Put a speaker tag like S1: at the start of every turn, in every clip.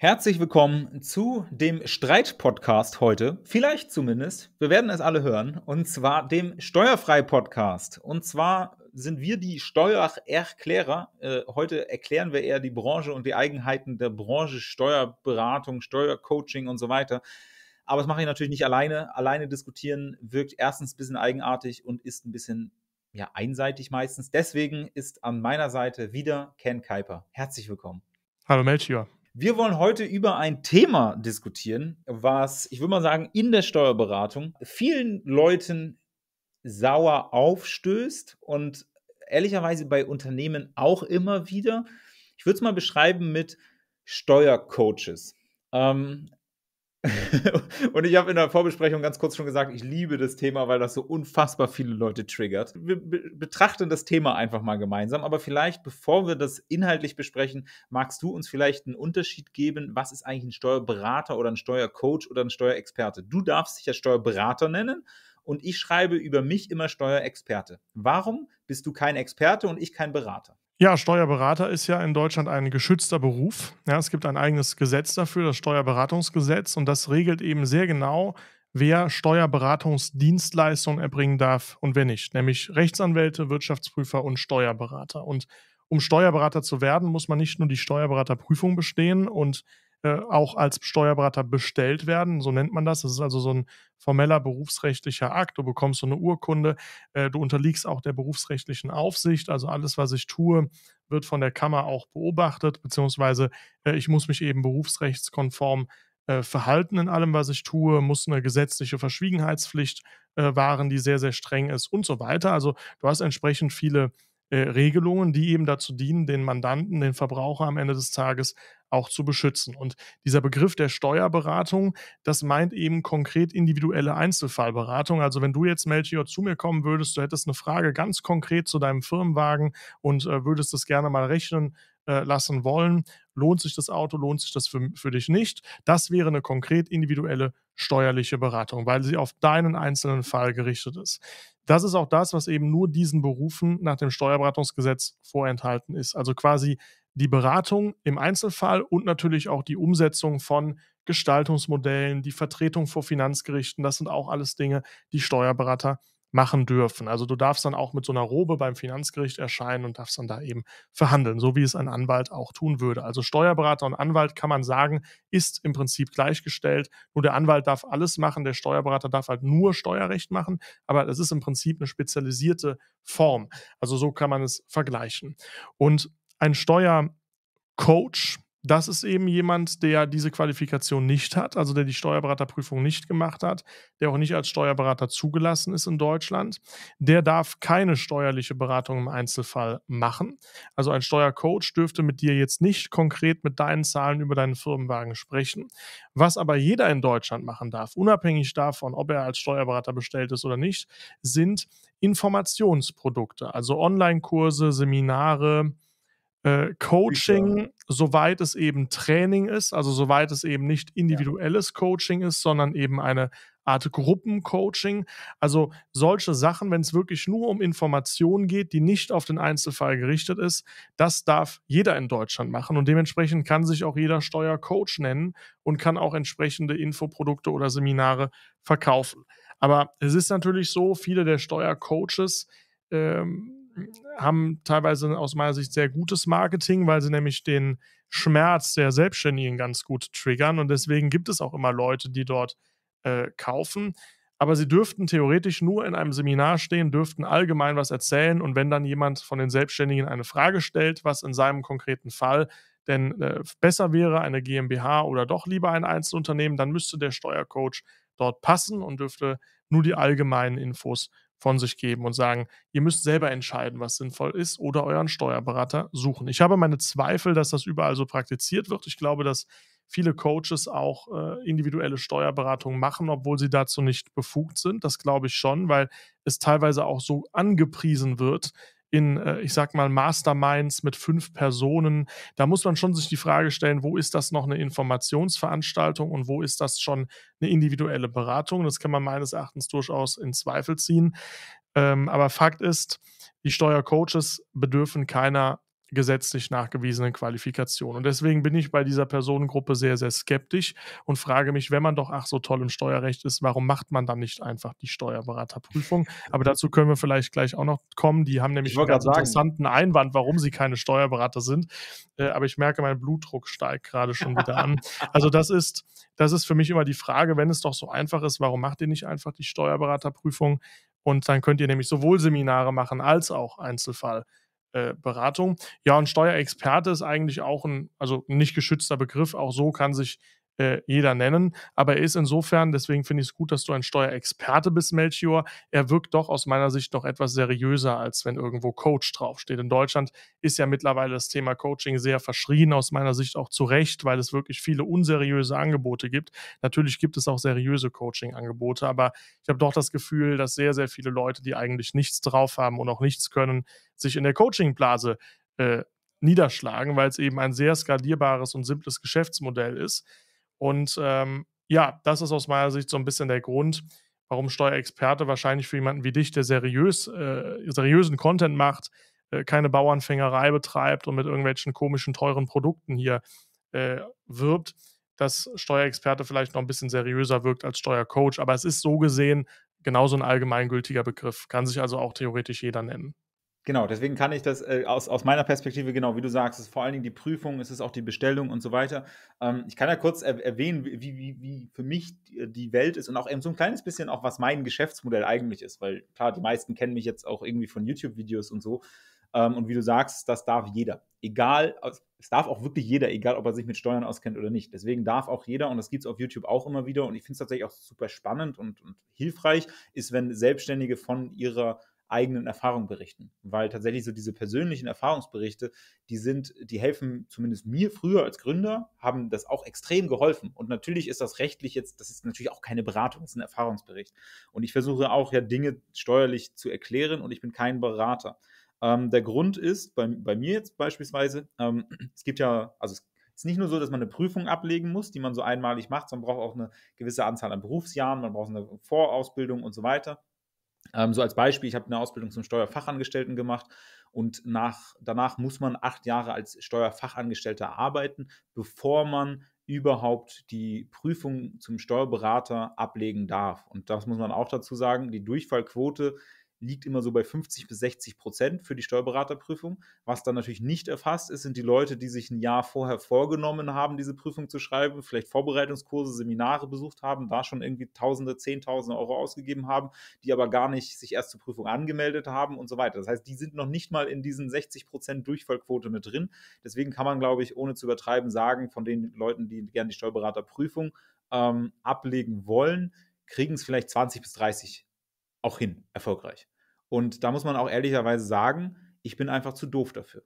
S1: Herzlich willkommen zu dem Streit-Podcast heute. Vielleicht zumindest. Wir werden es alle hören. Und zwar dem Steuerfrei-Podcast. Und zwar sind wir die Steuererklärer. Äh, heute erklären wir eher die Branche und die Eigenheiten der Branche, Steuerberatung, Steuercoaching und so weiter. Aber das mache ich natürlich nicht alleine. Alleine diskutieren wirkt erstens ein bisschen eigenartig und ist ein bisschen ja, einseitig meistens. Deswegen ist an meiner Seite wieder Ken Kuiper. Herzlich willkommen. Hallo Melchior. Wir wollen heute über ein Thema diskutieren, was, ich würde mal sagen, in der Steuerberatung vielen Leuten sauer aufstößt und ehrlicherweise bei Unternehmen auch immer wieder. Ich würde es mal beschreiben mit Steuercoaches. Ähm, und ich habe in der Vorbesprechung ganz kurz schon gesagt, ich liebe das Thema, weil das so unfassbar viele Leute triggert. Wir be betrachten das Thema einfach mal gemeinsam, aber vielleicht, bevor wir das inhaltlich besprechen, magst du uns vielleicht einen Unterschied geben, was ist eigentlich ein Steuerberater oder ein Steuercoach oder ein Steuerexperte? Du darfst dich ja Steuerberater nennen und ich schreibe über mich immer Steuerexperte. Warum bist du kein Experte und ich kein Berater?
S2: Ja, Steuerberater ist ja in Deutschland ein geschützter Beruf. Ja, es gibt ein eigenes Gesetz dafür, das Steuerberatungsgesetz, und das regelt eben sehr genau, wer Steuerberatungsdienstleistungen erbringen darf und wer nicht, nämlich Rechtsanwälte, Wirtschaftsprüfer und Steuerberater. Und um Steuerberater zu werden, muss man nicht nur die Steuerberaterprüfung bestehen und äh, auch als Steuerberater bestellt werden. So nennt man das. Das ist also so ein formeller berufsrechtlicher Akt. Du bekommst so eine Urkunde. Äh, du unterliegst auch der berufsrechtlichen Aufsicht. Also alles, was ich tue, wird von der Kammer auch beobachtet, beziehungsweise äh, ich muss mich eben berufsrechtskonform verhalten in allem, was ich tue, muss eine gesetzliche Verschwiegenheitspflicht wahren, die sehr, sehr streng ist und so weiter. Also du hast entsprechend viele äh, Regelungen, die eben dazu dienen, den Mandanten, den Verbraucher am Ende des Tages auch zu beschützen. Und dieser Begriff der Steuerberatung, das meint eben konkret individuelle Einzelfallberatung. Also wenn du jetzt, Melchior, zu mir kommen würdest, du hättest eine Frage ganz konkret zu deinem Firmenwagen und äh, würdest das gerne mal rechnen äh, lassen wollen, lohnt sich das Auto, lohnt sich das für, für dich nicht. Das wäre eine konkret individuelle steuerliche Beratung, weil sie auf deinen einzelnen Fall gerichtet ist. Das ist auch das, was eben nur diesen Berufen nach dem Steuerberatungsgesetz vorenthalten ist. Also quasi die Beratung im Einzelfall und natürlich auch die Umsetzung von Gestaltungsmodellen, die Vertretung vor Finanzgerichten, das sind auch alles Dinge, die Steuerberater machen dürfen. Also du darfst dann auch mit so einer Robe beim Finanzgericht erscheinen und darfst dann da eben verhandeln, so wie es ein Anwalt auch tun würde. Also Steuerberater und Anwalt kann man sagen, ist im Prinzip gleichgestellt. Nur der Anwalt darf alles machen, der Steuerberater darf halt nur Steuerrecht machen, aber das ist im Prinzip eine spezialisierte Form. Also so kann man es vergleichen. Und ein Steuercoach, das ist eben jemand, der diese Qualifikation nicht hat, also der die Steuerberaterprüfung nicht gemacht hat, der auch nicht als Steuerberater zugelassen ist in Deutschland. Der darf keine steuerliche Beratung im Einzelfall machen. Also ein Steuercoach dürfte mit dir jetzt nicht konkret mit deinen Zahlen über deinen Firmenwagen sprechen. Was aber jeder in Deutschland machen darf, unabhängig davon, ob er als Steuerberater bestellt ist oder nicht, sind Informationsprodukte, also Online-Kurse, Seminare, äh, Coaching, ja. soweit es eben Training ist, also soweit es eben nicht individuelles Coaching ist, sondern eben eine Art Gruppencoaching. Also solche Sachen, wenn es wirklich nur um Informationen geht, die nicht auf den Einzelfall gerichtet ist, das darf jeder in Deutschland machen und dementsprechend kann sich auch jeder Steuercoach nennen und kann auch entsprechende Infoprodukte oder Seminare verkaufen. Aber es ist natürlich so, viele der Steuercoaches ähm, haben teilweise aus meiner Sicht sehr gutes Marketing, weil sie nämlich den Schmerz der Selbstständigen ganz gut triggern. Und deswegen gibt es auch immer Leute, die dort äh, kaufen. Aber sie dürften theoretisch nur in einem Seminar stehen, dürften allgemein was erzählen. Und wenn dann jemand von den Selbstständigen eine Frage stellt, was in seinem konkreten Fall denn äh, besser wäre, eine GmbH oder doch lieber ein Einzelunternehmen, dann müsste der Steuercoach dort passen und dürfte nur die allgemeinen Infos von sich geben und sagen, ihr müsst selber entscheiden, was sinnvoll ist oder euren Steuerberater suchen. Ich habe meine Zweifel, dass das überall so praktiziert wird. Ich glaube, dass viele Coaches auch äh, individuelle Steuerberatung machen, obwohl sie dazu nicht befugt sind. Das glaube ich schon, weil es teilweise auch so angepriesen wird, in, äh, ich sag mal, Masterminds mit fünf Personen. Da muss man schon sich die Frage stellen, wo ist das noch eine Informationsveranstaltung und wo ist das schon eine individuelle Beratung? Das kann man meines Erachtens durchaus in Zweifel ziehen. Ähm, aber Fakt ist, die Steuercoaches bedürfen keiner gesetzlich nachgewiesenen Qualifikation. Und deswegen bin ich bei dieser Personengruppe sehr, sehr skeptisch und frage mich, wenn man doch ach so toll im Steuerrecht ist, warum macht man dann nicht einfach die Steuerberaterprüfung? Aber dazu können wir vielleicht gleich auch noch kommen. Die haben nämlich einen ganz interessanten Einwand, warum sie keine Steuerberater sind. Äh, aber ich merke, mein Blutdruck steigt gerade schon wieder an. Also das ist, das ist für mich immer die Frage, wenn es doch so einfach ist, warum macht ihr nicht einfach die Steuerberaterprüfung? Und dann könnt ihr nämlich sowohl Seminare machen als auch Einzelfall. Äh, Beratung. Ja, und Steuerexperte ist eigentlich auch ein, also ein nicht geschützter Begriff. Auch so kann sich äh, jeder nennen. Aber er ist insofern, deswegen finde ich es gut, dass du ein Steuerexperte bist, Melchior. Er wirkt doch aus meiner Sicht noch etwas seriöser, als wenn irgendwo Coach draufsteht. In Deutschland ist ja mittlerweile das Thema Coaching sehr verschrien, aus meiner Sicht auch zu Recht, weil es wirklich viele unseriöse Angebote gibt. Natürlich gibt es auch seriöse Coaching-Angebote, aber ich habe doch das Gefühl, dass sehr, sehr viele Leute, die eigentlich nichts drauf haben und auch nichts können, sich in der Coaching-Blase äh, niederschlagen, weil es eben ein sehr skalierbares und simples Geschäftsmodell ist. Und ähm, ja, das ist aus meiner Sicht so ein bisschen der Grund, warum Steuerexperte wahrscheinlich für jemanden wie dich, der seriös, äh, seriösen Content macht, äh, keine Bauernfängerei betreibt und mit irgendwelchen komischen, teuren Produkten hier äh, wirbt, dass Steuerexperte vielleicht noch ein bisschen seriöser wirkt als Steuercoach. Aber es ist so gesehen genauso ein allgemeingültiger Begriff, kann sich also auch theoretisch jeder nennen.
S1: Genau, deswegen kann ich das äh, aus, aus meiner Perspektive, genau wie du sagst, ist vor allen Dingen die Prüfung, ist es auch die Bestellung und so weiter. Ähm, ich kann ja kurz er erwähnen, wie, wie, wie für mich äh, die Welt ist und auch eben so ein kleines bisschen auch, was mein Geschäftsmodell eigentlich ist, weil klar, die meisten kennen mich jetzt auch irgendwie von YouTube-Videos und so. Ähm, und wie du sagst, das darf jeder. Egal, es darf auch wirklich jeder, egal ob er sich mit Steuern auskennt oder nicht. Deswegen darf auch jeder, und das gibt es auf YouTube auch immer wieder, und ich finde es tatsächlich auch super spannend und, und hilfreich, ist, wenn Selbstständige von ihrer eigenen Erfahrungen berichten. Weil tatsächlich so diese persönlichen Erfahrungsberichte, die sind, die helfen zumindest mir früher als Gründer, haben das auch extrem geholfen. Und natürlich ist das rechtlich jetzt, das ist natürlich auch keine Beratung, das ist ein Erfahrungsbericht. Und ich versuche auch ja Dinge steuerlich zu erklären und ich bin kein Berater. Ähm, der Grund ist, bei, bei mir jetzt beispielsweise, ähm, es gibt ja, also es ist nicht nur so, dass man eine Prüfung ablegen muss, die man so einmalig macht, sondern braucht auch eine gewisse Anzahl an Berufsjahren, man braucht eine Vorausbildung und so weiter. Ähm, so als Beispiel, ich habe eine Ausbildung zum Steuerfachangestellten gemacht und nach, danach muss man acht Jahre als Steuerfachangestellter arbeiten, bevor man überhaupt die Prüfung zum Steuerberater ablegen darf. Und das muss man auch dazu sagen, die Durchfallquote liegt immer so bei 50 bis 60 Prozent für die Steuerberaterprüfung. Was dann natürlich nicht erfasst ist, sind die Leute, die sich ein Jahr vorher vorgenommen haben, diese Prüfung zu schreiben, vielleicht Vorbereitungskurse, Seminare besucht haben, da schon irgendwie Tausende, Zehntausende Euro ausgegeben haben, die aber gar nicht sich erst zur Prüfung angemeldet haben und so weiter. Das heißt, die sind noch nicht mal in diesen 60 Prozent Durchfallquote mit drin. Deswegen kann man, glaube ich, ohne zu übertreiben sagen, von den Leuten, die gerne die Steuerberaterprüfung ähm, ablegen wollen, kriegen es vielleicht 20 bis 30 auch hin, erfolgreich. Und da muss man auch ehrlicherweise sagen, ich bin einfach zu doof dafür.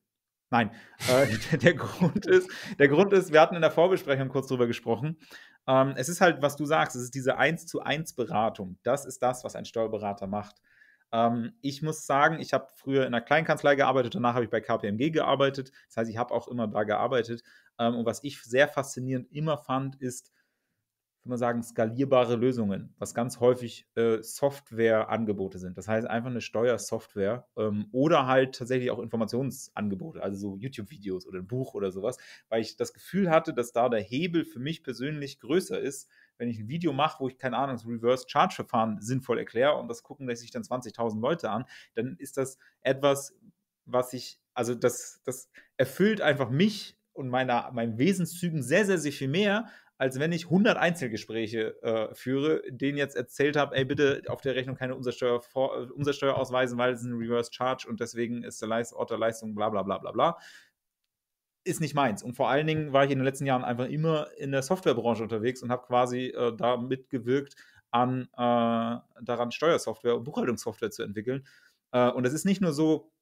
S1: Nein, äh, der, Grund ist, der Grund ist, wir hatten in der Vorbesprechung kurz drüber gesprochen. Ähm, es ist halt, was du sagst, es ist diese 1 zu 1 Beratung. Das ist das, was ein Steuerberater macht. Ähm, ich muss sagen, ich habe früher in einer Kleinkanzlei gearbeitet, danach habe ich bei KPMG gearbeitet. Das heißt, ich habe auch immer da gearbeitet. Ähm, und was ich sehr faszinierend immer fand, ist, würde man sagen, skalierbare Lösungen, was ganz häufig äh, Softwareangebote sind. Das heißt einfach eine Steuersoftware ähm, oder halt tatsächlich auch Informationsangebote, also so YouTube-Videos oder ein Buch oder sowas, weil ich das Gefühl hatte, dass da der Hebel für mich persönlich größer ist, wenn ich ein Video mache, wo ich, keine Ahnung, das Reverse-Charge-Verfahren sinnvoll erkläre und das gucken sich dann 20.000 Leute an, dann ist das etwas, was ich, also das, das erfüllt einfach mich und meiner, meinen Wesenszügen sehr, sehr, sehr viel mehr, als wenn ich 100 Einzelgespräche äh, führe, denen jetzt erzählt habe, ey, bitte auf der Rechnung keine Umsatzsteuer, vor, äh, Umsatzsteuer ausweisen, weil es ein Reverse Charge und deswegen ist der Leist, Ort der Leistung bla bla bla bla bla. Ist nicht meins. Und vor allen Dingen war ich in den letzten Jahren einfach immer in der Softwarebranche unterwegs und habe quasi äh, da mitgewirkt, an, äh, daran Steuersoftware und Buchhaltungssoftware zu entwickeln. Äh, und es ist nicht nur so,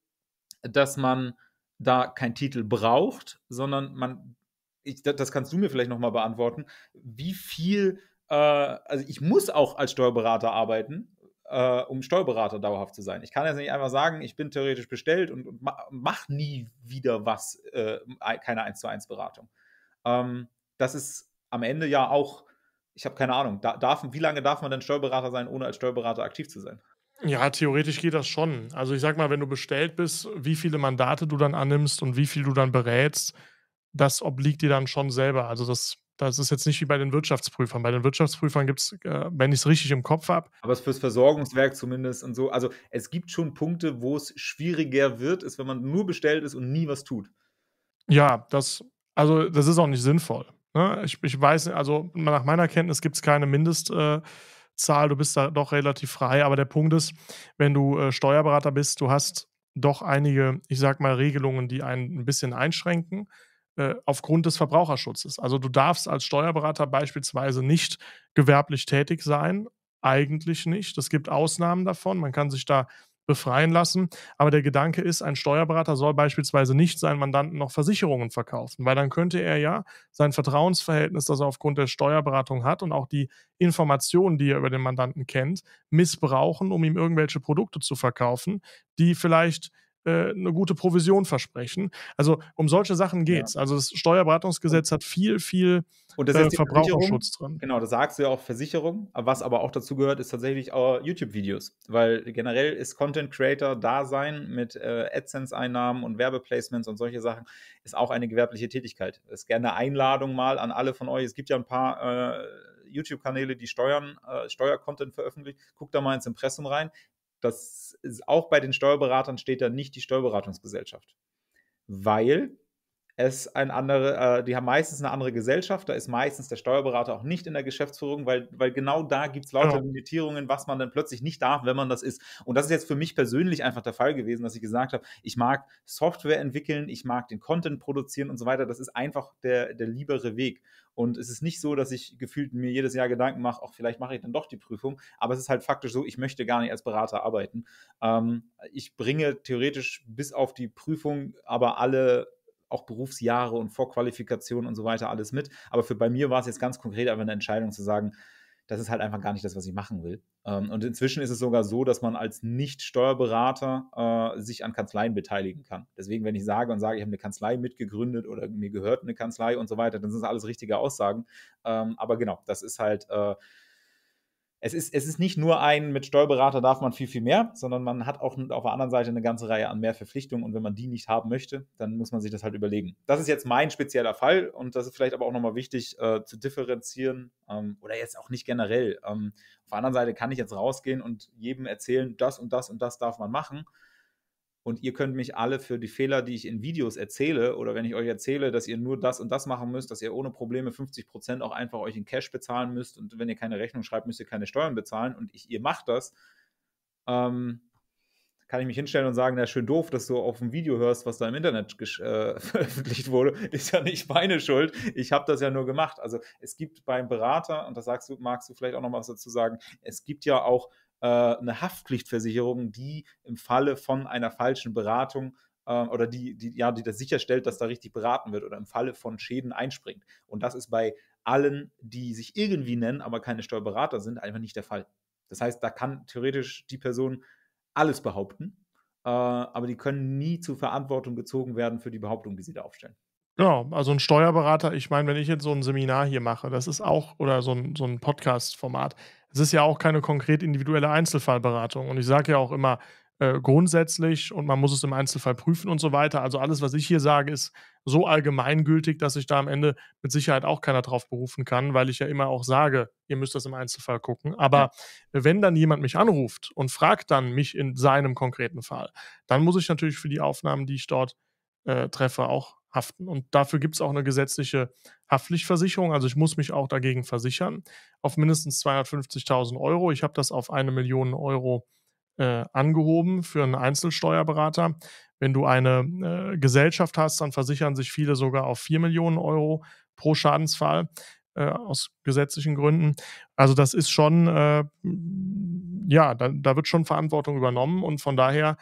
S1: dass man da keinen Titel braucht, sondern man ich, das kannst du mir vielleicht nochmal beantworten, wie viel, äh, also ich muss auch als Steuerberater arbeiten, äh, um Steuerberater dauerhaft zu sein. Ich kann jetzt nicht einfach sagen, ich bin theoretisch bestellt und, und mach nie wieder was, äh, keine 1 zu 1 Beratung. Ähm, das ist am Ende ja auch, ich habe keine Ahnung, da, darf, wie lange darf man denn Steuerberater sein, ohne als Steuerberater aktiv zu sein?
S2: Ja, theoretisch geht das schon. Also ich sag mal, wenn du bestellt bist, wie viele Mandate du dann annimmst und wie viel du dann berätst, das obliegt dir dann schon selber. Also das, das ist jetzt nicht wie bei den Wirtschaftsprüfern. Bei den Wirtschaftsprüfern gibt es, äh, wenn ich es richtig im Kopf habe.
S1: Aber es fürs Versorgungswerk zumindest und so. Also es gibt schon Punkte, wo es schwieriger wird, ist, wenn man nur bestellt ist und nie was tut.
S2: Ja, das, also das ist auch nicht sinnvoll. Ne? Ich, ich weiß, also nach meiner Kenntnis gibt es keine Mindest. Äh, Zahl, du bist da doch relativ frei. Aber der Punkt ist, wenn du äh, Steuerberater bist, du hast doch einige, ich sag mal, Regelungen, die einen ein bisschen einschränken. Äh, aufgrund des Verbraucherschutzes. Also du darfst als Steuerberater beispielsweise nicht gewerblich tätig sein, eigentlich nicht. Es gibt Ausnahmen davon, man kann sich da befreien lassen. Aber der Gedanke ist, ein Steuerberater soll beispielsweise nicht seinen Mandanten noch Versicherungen verkaufen, weil dann könnte er ja sein Vertrauensverhältnis, das er aufgrund der Steuerberatung hat und auch die Informationen, die er über den Mandanten kennt, missbrauchen, um ihm irgendwelche Produkte zu verkaufen, die vielleicht äh, eine gute Provision versprechen. Also um solche Sachen geht's. Ja. Also das Steuerberatungsgesetz hat viel, viel äh, Verbraucherschutz drin. Genau,
S1: das sagst du ja auch Versicherung. Was aber auch dazu gehört, ist tatsächlich auch äh, YouTube-Videos. Weil generell ist Content Creator da sein mit äh, AdSense-Einnahmen und Werbeplacements und solche Sachen, ist auch eine gewerbliche Tätigkeit. Das Ist gerne eine Einladung mal an alle von euch. Es gibt ja ein paar äh, YouTube-Kanäle, die Steuern, äh, Steuercontent veröffentlichen. Guckt da mal ins Impressum rein. Das ist, auch bei den Steuerberatern steht da nicht die Steuerberatungsgesellschaft, weil es ein andere, äh, die haben meistens eine andere Gesellschaft, da ist meistens der Steuerberater auch nicht in der Geschäftsführung, weil, weil genau da gibt es lauter genau. Limitierungen, was man dann plötzlich nicht darf, wenn man das ist. Und das ist jetzt für mich persönlich einfach der Fall gewesen, dass ich gesagt habe, ich mag Software entwickeln, ich mag den Content produzieren und so weiter. Das ist einfach der, der liebere Weg. Und es ist nicht so, dass ich gefühlt mir jedes Jahr Gedanken mache, auch vielleicht mache ich dann doch die Prüfung. Aber es ist halt faktisch so, ich möchte gar nicht als Berater arbeiten. Ähm, ich bringe theoretisch bis auf die Prüfung aber alle auch Berufsjahre und Vorqualifikationen und so weiter alles mit. Aber für bei mir war es jetzt ganz konkret einfach eine Entscheidung zu sagen, das ist halt einfach gar nicht das, was ich machen will. Ähm, und inzwischen ist es sogar so, dass man als Nicht-Steuerberater äh, sich an Kanzleien beteiligen kann. Deswegen, wenn ich sage und sage, ich habe eine Kanzlei mitgegründet oder mir gehört eine Kanzlei und so weiter, dann sind das alles richtige Aussagen. Ähm, aber genau, das ist halt. Äh, es ist, es ist nicht nur ein, mit Steuerberater darf man viel, viel mehr, sondern man hat auch auf der anderen Seite eine ganze Reihe an mehr Verpflichtungen und wenn man die nicht haben möchte, dann muss man sich das halt überlegen. Das ist jetzt mein spezieller Fall und das ist vielleicht aber auch nochmal wichtig äh, zu differenzieren ähm, oder jetzt auch nicht generell. Ähm, auf der anderen Seite kann ich jetzt rausgehen und jedem erzählen, das und das und das darf man machen und ihr könnt mich alle für die Fehler, die ich in Videos erzähle oder wenn ich euch erzähle, dass ihr nur das und das machen müsst, dass ihr ohne Probleme 50 auch einfach euch in Cash bezahlen müsst und wenn ihr keine Rechnung schreibt, müsst ihr keine Steuern bezahlen und ich, ihr macht das, ähm, kann ich mich hinstellen und sagen, na schön doof, dass du auf dem Video hörst, was da im Internet äh, veröffentlicht wurde, ist ja nicht meine Schuld. Ich habe das ja nur gemacht. Also es gibt beim Berater, und da sagst du, magst du vielleicht auch noch was dazu sagen, es gibt ja auch äh, eine Haftpflichtversicherung, die im Falle von einer falschen Beratung ähm, oder die, die, ja, die das sicherstellt, dass da richtig beraten wird oder im Falle von Schäden einspringt. Und das ist bei allen, die sich irgendwie nennen, aber keine Steuerberater sind, einfach nicht der Fall. Das heißt, da kann theoretisch die Person alles behaupten, äh, aber die können nie zur Verantwortung gezogen werden für die Behauptung, die sie da aufstellen.
S2: Genau, also ein Steuerberater, ich meine, wenn ich jetzt so ein Seminar hier mache, das ist auch, oder so ein, so ein Podcast-Format, es ist ja auch keine konkret individuelle Einzelfallberatung. Und ich sage ja auch immer äh, grundsätzlich und man muss es im Einzelfall prüfen und so weiter. Also alles, was ich hier sage, ist so allgemeingültig, dass sich da am Ende mit Sicherheit auch keiner drauf berufen kann, weil ich ja immer auch sage, ihr müsst das im Einzelfall gucken. Aber ja. wenn dann jemand mich anruft und fragt dann mich in seinem konkreten Fall, dann muss ich natürlich für die Aufnahmen, die ich dort äh, treffe, auch haften. Und dafür gibt es auch eine gesetzliche Haftpflichtversicherung. Also ich muss mich auch dagegen versichern auf mindestens 250.000 Euro. Ich habe das auf eine Million Euro äh, angehoben für einen Einzelsteuerberater. Wenn du eine äh, Gesellschaft hast, dann versichern sich viele sogar auf 4 Millionen Euro pro Schadensfall äh, aus gesetzlichen Gründen. Also das ist schon, äh, ja, da, da wird schon Verantwortung übernommen und von daher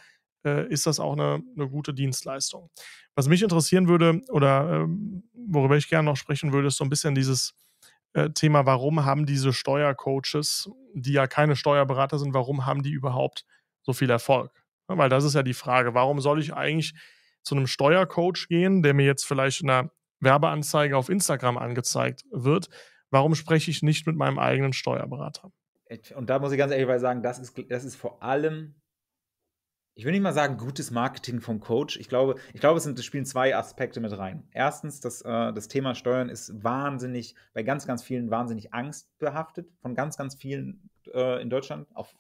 S2: äh, ist das auch eine, eine gute Dienstleistung. Was mich interessieren würde oder ähm, worüber ich gerne noch sprechen würde, ist so ein bisschen dieses äh, Thema, warum haben diese Steuercoaches, die ja keine Steuerberater sind, warum haben die überhaupt so viel Erfolg? Ja, weil das ist ja die Frage, warum soll ich eigentlich zu einem Steuercoach gehen, der mir jetzt vielleicht in einer Werbeanzeige auf Instagram angezeigt wird? Warum spreche ich nicht mit meinem eigenen Steuerberater?
S1: Äh, und da muss ich ganz ehrlich sagen, das ist, das ist vor allem ich will nicht mal sagen, gutes Marketing vom Coach. Ich glaube, ich glaube, es sind, es spielen zwei Aspekte mit rein. Erstens, das, äh, das Thema Steuern ist wahnsinnig, bei ganz, ganz vielen wahnsinnig angstbehaftet, von ganz, ganz vielen äh, in Deutschland, auf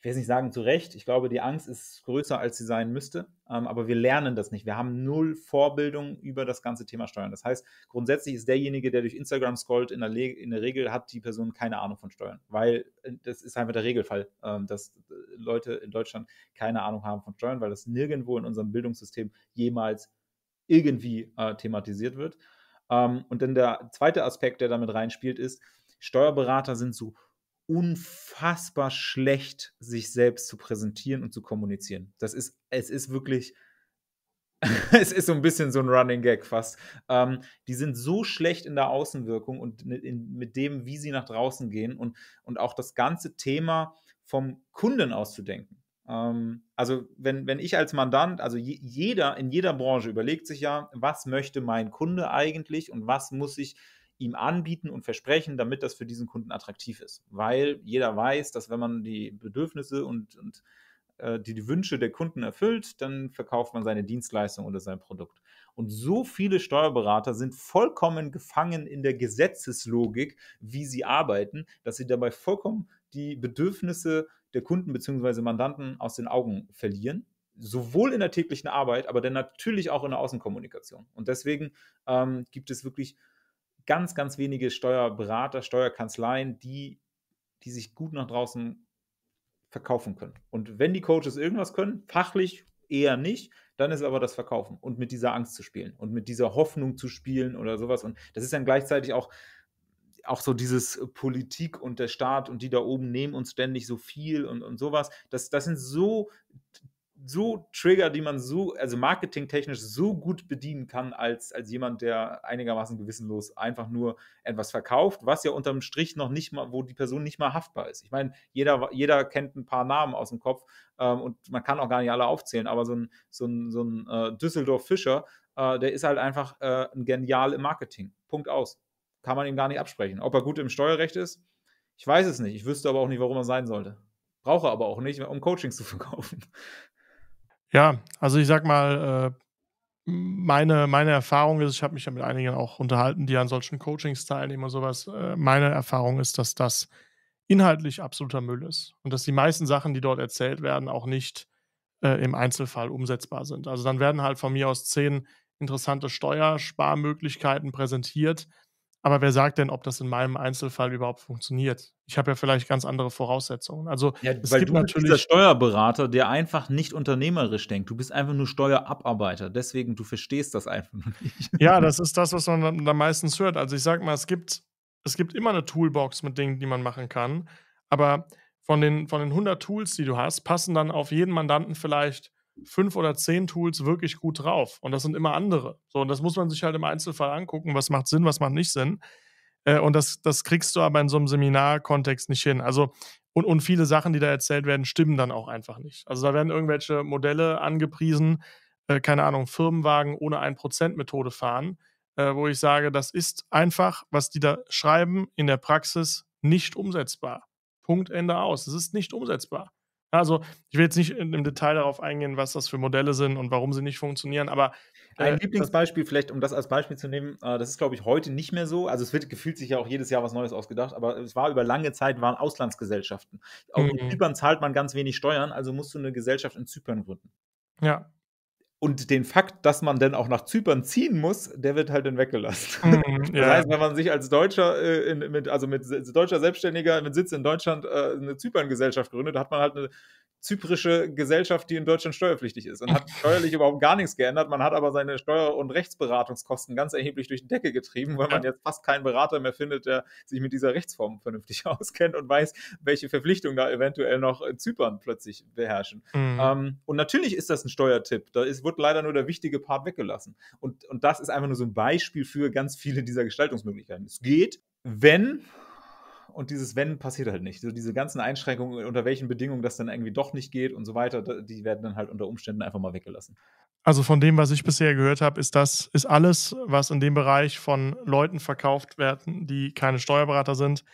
S1: ich will es nicht sagen zu Recht, ich glaube, die Angst ist größer, als sie sein müsste, ähm, aber wir lernen das nicht. Wir haben null Vorbildung über das ganze Thema Steuern. Das heißt, grundsätzlich ist derjenige, der durch Instagram scrollt, in der, in der Regel hat die Person keine Ahnung von Steuern, weil äh, das ist einfach halt der Regelfall, ähm, dass äh, Leute in Deutschland keine Ahnung haben von Steuern, weil das nirgendwo in unserem Bildungssystem jemals irgendwie äh, thematisiert wird. Ähm, und dann der zweite Aspekt, der damit reinspielt, ist, Steuerberater sind so unfassbar schlecht, sich selbst zu präsentieren und zu kommunizieren. Das ist, es ist wirklich, es ist so ein bisschen so ein Running Gag fast. Ähm, die sind so schlecht in der Außenwirkung und in, in, mit dem, wie sie nach draußen gehen und, und auch das ganze Thema vom Kunden auszudenken. Ähm, also wenn, wenn ich als Mandant, also jeder in jeder Branche überlegt sich ja, was möchte mein Kunde eigentlich und was muss ich ihm anbieten und versprechen, damit das für diesen Kunden attraktiv ist. Weil jeder weiß, dass wenn man die Bedürfnisse und, und äh, die, die Wünsche der Kunden erfüllt, dann verkauft man seine Dienstleistung oder sein Produkt. Und so viele Steuerberater sind vollkommen gefangen in der Gesetzeslogik, wie sie arbeiten, dass sie dabei vollkommen die Bedürfnisse der Kunden bzw. Mandanten aus den Augen verlieren sowohl in der täglichen Arbeit, aber dann natürlich auch in der Außenkommunikation. Und deswegen ähm, gibt es wirklich ganz, ganz wenige Steuerberater, Steuerkanzleien, die, die sich gut nach draußen verkaufen können. Und wenn die Coaches irgendwas können, fachlich eher nicht, dann ist aber das Verkaufen und mit dieser Angst zu spielen und mit dieser Hoffnung zu spielen oder sowas. Und das ist dann gleichzeitig auch, auch so dieses Politik und der Staat und die da oben nehmen uns ständig so viel und, und sowas. Das, das sind so so Trigger, die man so, also marketingtechnisch so gut bedienen kann, als, als jemand, der einigermaßen gewissenlos einfach nur etwas verkauft, was ja unterm Strich noch nicht mal, wo die Person nicht mal haftbar ist. Ich meine, jeder, jeder kennt ein paar Namen aus dem Kopf ähm, und man kann auch gar nicht alle aufzählen, aber so ein, so ein, so ein äh, Düsseldorf Fischer, äh, der ist halt einfach äh, ein genial im Marketing. Punkt aus. Kann man ihm gar nicht absprechen. Ob er gut im Steuerrecht ist, ich weiß es nicht. Ich wüsste aber auch nicht, warum er sein sollte. Brauche aber auch nicht, um Coachings zu verkaufen.
S2: Ja, also ich sag mal, äh, meine, meine Erfahrung ist, ich habe mich ja mit einigen auch unterhalten, die an solchen Coachings teilnehmen und sowas. Äh, meine Erfahrung ist, dass das inhaltlich absoluter Müll ist und dass die meisten Sachen, die dort erzählt werden, auch nicht äh, im Einzelfall umsetzbar sind. Also dann werden halt von mir aus zehn interessante Steuersparmöglichkeiten präsentiert. Aber wer sagt denn, ob das in meinem Einzelfall überhaupt funktioniert? Ich habe ja vielleicht ganz andere Voraussetzungen. Also ja, es weil gibt du natürlich bist dieser
S1: Steuerberater, der einfach nicht unternehmerisch denkt. Du bist einfach nur Steuerabarbeiter. Deswegen du verstehst das einfach nicht. Ja, das ist das, was man da meistens hört. Also ich sage mal, es gibt
S2: es gibt immer eine Toolbox mit Dingen, die man machen kann. Aber von den von den 100 Tools, die du hast, passen dann auf jeden Mandanten vielleicht fünf oder zehn Tools wirklich gut drauf. Und das sind immer andere. So, und das muss man sich halt im Einzelfall angucken, was macht Sinn, was macht nicht Sinn. Äh, und das, das kriegst du aber in so einem Seminarkontext nicht hin. Also, und, und viele Sachen, die da erzählt werden, stimmen dann auch einfach nicht. Also da werden irgendwelche Modelle angepriesen, äh, keine Ahnung, Firmenwagen ohne 1%-Methode fahren, äh, wo ich sage, das ist einfach, was die da schreiben, in der Praxis nicht umsetzbar. Punkt, Ende aus. Es ist nicht umsetzbar. Also, ich will jetzt nicht im Detail darauf eingehen, was das für Modelle sind und warum sie nicht funktionieren, aber.
S1: Äh, Ein Lieblingsbeispiel, vielleicht, um das als Beispiel zu nehmen, äh, das ist, glaube ich, heute nicht mehr so. Also, es wird gefühlt sich ja auch jedes Jahr was Neues ausgedacht, aber es war über lange Zeit, waren Auslandsgesellschaften. Auch in mhm. Zypern zahlt man ganz wenig Steuern, also musst du eine Gesellschaft in Zypern gründen. Ja, und den Fakt, dass man dann auch nach Zypern ziehen muss, der wird halt dann weggelassen. Mm, yeah. Das heißt, wenn man sich als Deutscher, äh, in, mit, also mit deutscher Selbstständiger mit Sitz in Deutschland äh, eine Zypern-Gesellschaft gründet, hat man halt eine, zyprische Gesellschaft, die in Deutschland steuerpflichtig ist und hat steuerlich überhaupt gar nichts geändert. Man hat aber seine Steuer- und Rechtsberatungskosten ganz erheblich durch die Decke getrieben, weil man jetzt fast keinen Berater mehr findet, der sich mit dieser Rechtsform vernünftig auskennt und weiß, welche Verpflichtungen da eventuell noch Zypern plötzlich beherrschen. Mhm. Ähm, und natürlich ist das ein Steuertipp. Da ist, wird leider nur der wichtige Part weggelassen. Und, und das ist einfach nur so ein Beispiel für ganz viele dieser Gestaltungsmöglichkeiten. Es geht, wenn und dieses Wenn passiert halt nicht. So diese ganzen Einschränkungen, unter welchen Bedingungen das dann irgendwie doch nicht geht und so weiter, die werden dann halt unter Umständen einfach mal weggelassen.
S2: Also von dem, was ich bisher gehört habe, ist das, ist alles, was in dem Bereich von Leuten verkauft
S1: werden, die
S2: keine Steuerberater sind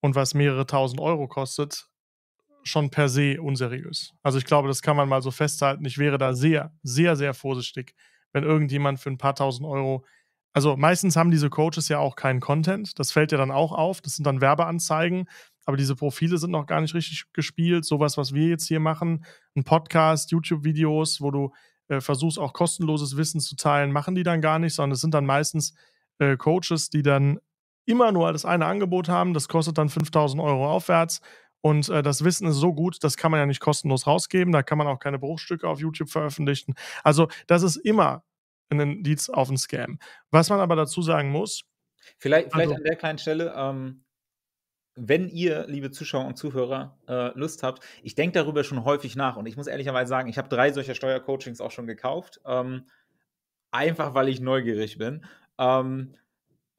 S2: und was mehrere tausend Euro kostet, schon per se unseriös. Also ich glaube, das kann man mal so festhalten. Ich wäre da sehr, sehr, sehr vorsichtig, wenn irgendjemand für ein paar tausend Euro also meistens haben diese Coaches ja auch keinen Content. Das fällt ja dann auch auf. Das sind dann Werbeanzeigen. Aber diese Profile sind noch gar nicht richtig gespielt. Sowas, was wir jetzt hier machen, ein Podcast, YouTube-Videos, wo du äh, versuchst, auch kostenloses Wissen zu teilen, machen die dann gar nicht, sondern es sind dann meistens äh, Coaches, die dann immer nur das eine Angebot haben. Das kostet dann 5000 Euro aufwärts. Und äh, das Wissen ist so gut, das kann man ja nicht kostenlos rausgeben. Da kann man auch keine Bruchstücke auf YouTube veröffentlichen. Also das ist immer in den Leads auf einen Scam. Was man aber dazu sagen muss.
S1: Vielleicht, vielleicht also, an der kleinen Stelle, ähm, wenn ihr, liebe Zuschauer und Zuhörer, äh, Lust habt, ich denke darüber schon häufig nach und ich muss ehrlicherweise sagen, ich habe drei solcher Steuercoachings auch schon gekauft, ähm, einfach weil ich neugierig bin. Ähm,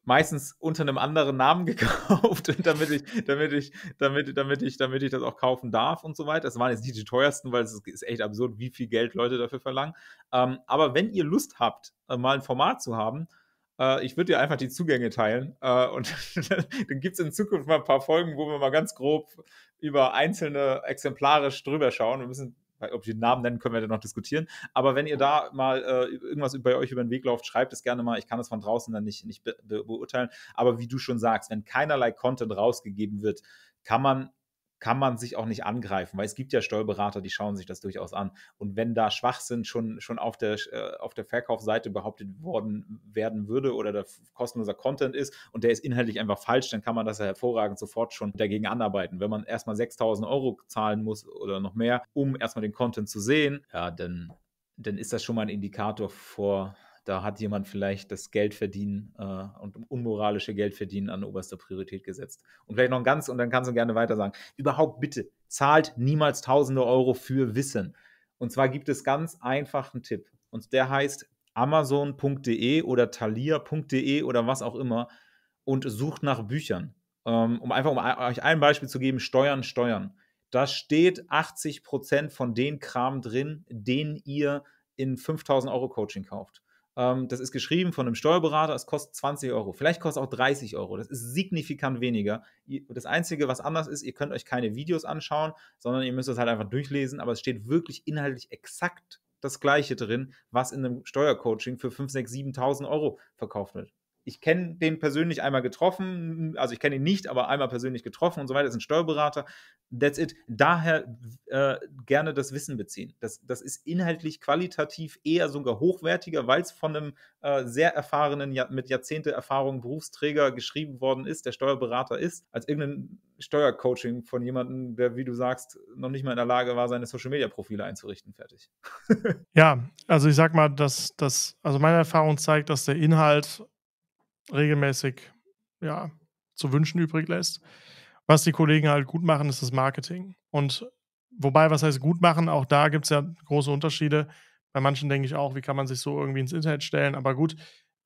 S1: meistens unter einem anderen Namen gekauft, damit ich, damit ich, damit, damit ich, damit ich das auch kaufen darf und so weiter. Das waren jetzt nicht die teuersten, weil es ist echt absurd, wie viel Geld Leute dafür verlangen. Ähm, aber wenn ihr Lust habt, äh, mal ein Format zu haben, äh, ich würde dir einfach die Zugänge teilen äh, und dann gibt es in Zukunft mal ein paar Folgen, wo wir mal ganz grob über einzelne exemplarisch drüber schauen. Wir müssen äh, ob ich den Namen nennen, können wir dann noch diskutieren. Aber wenn ihr da mal äh, irgendwas bei euch über den Weg läuft, schreibt es gerne mal. Ich kann das von draußen dann nicht, nicht be beurteilen. Aber wie du schon sagst, wenn keinerlei Content rausgegeben wird, kann man kann man sich auch nicht angreifen, weil es gibt ja Steuerberater, die schauen sich das durchaus an. Und wenn da Schwachsinn schon, schon auf, der, äh, auf der Verkaufsseite behauptet worden werden würde oder da kostenloser Content ist und der ist inhaltlich einfach falsch, dann kann man das ja hervorragend sofort schon dagegen anarbeiten. Wenn man erstmal 6000 Euro zahlen muss oder noch mehr, um erstmal den Content zu sehen, ja, dann, dann ist das schon mal ein Indikator vor da hat jemand vielleicht das Geld verdienen äh, und unmoralische Geld verdienen an oberster Priorität gesetzt. Und vielleicht noch ein ganz, und dann kannst du gerne weiter sagen, überhaupt bitte, zahlt niemals tausende Euro für Wissen. Und zwar gibt es ganz einfachen Tipp. Und der heißt amazon.de oder thalia.de oder was auch immer und sucht nach Büchern. Ähm, um einfach um euch ein Beispiel zu geben, Steuern, Steuern. Da steht 80% Prozent von dem Kram drin, den ihr in 5000 Euro Coaching kauft. Ähm, das ist geschrieben von einem Steuerberater, es kostet 20 Euro. Vielleicht kostet es auch 30 Euro. Das ist signifikant weniger. Das Einzige, was anders ist, ihr könnt euch keine Videos anschauen, sondern ihr müsst es halt einfach durchlesen, aber es steht wirklich inhaltlich exakt das Gleiche drin, was in einem Steuercoaching für 5, 6, 7.000 Euro verkauft wird ich kenne den persönlich einmal getroffen, also ich kenne ihn nicht, aber einmal persönlich getroffen und so weiter, ist ein Steuerberater. That's it. Daher äh, gerne das Wissen beziehen. Das, das ist inhaltlich, qualitativ eher sogar hochwertiger, weil es von einem äh, sehr erfahrenen, mit Jahrzehnte Erfahrung Berufsträger geschrieben worden ist, der Steuerberater ist, als irgendein Steuercoaching von jemandem, der, wie du sagst, noch nicht mal in der Lage war, seine Social-Media-Profile einzurichten. Fertig.
S2: ja, also ich sag mal, dass das, also meine Erfahrung zeigt, dass der Inhalt regelmäßig ja, zu wünschen übrig lässt. Was die Kollegen halt gut machen, ist das Marketing. Und wobei, was heißt gut machen, auch da gibt es ja große Unterschiede. Bei manchen denke ich auch, wie kann man sich so irgendwie ins Internet stellen. Aber gut,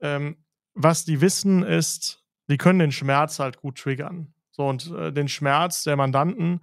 S2: ähm, was die wissen ist, die können den Schmerz halt gut triggern. So, und äh, den Schmerz der Mandanten,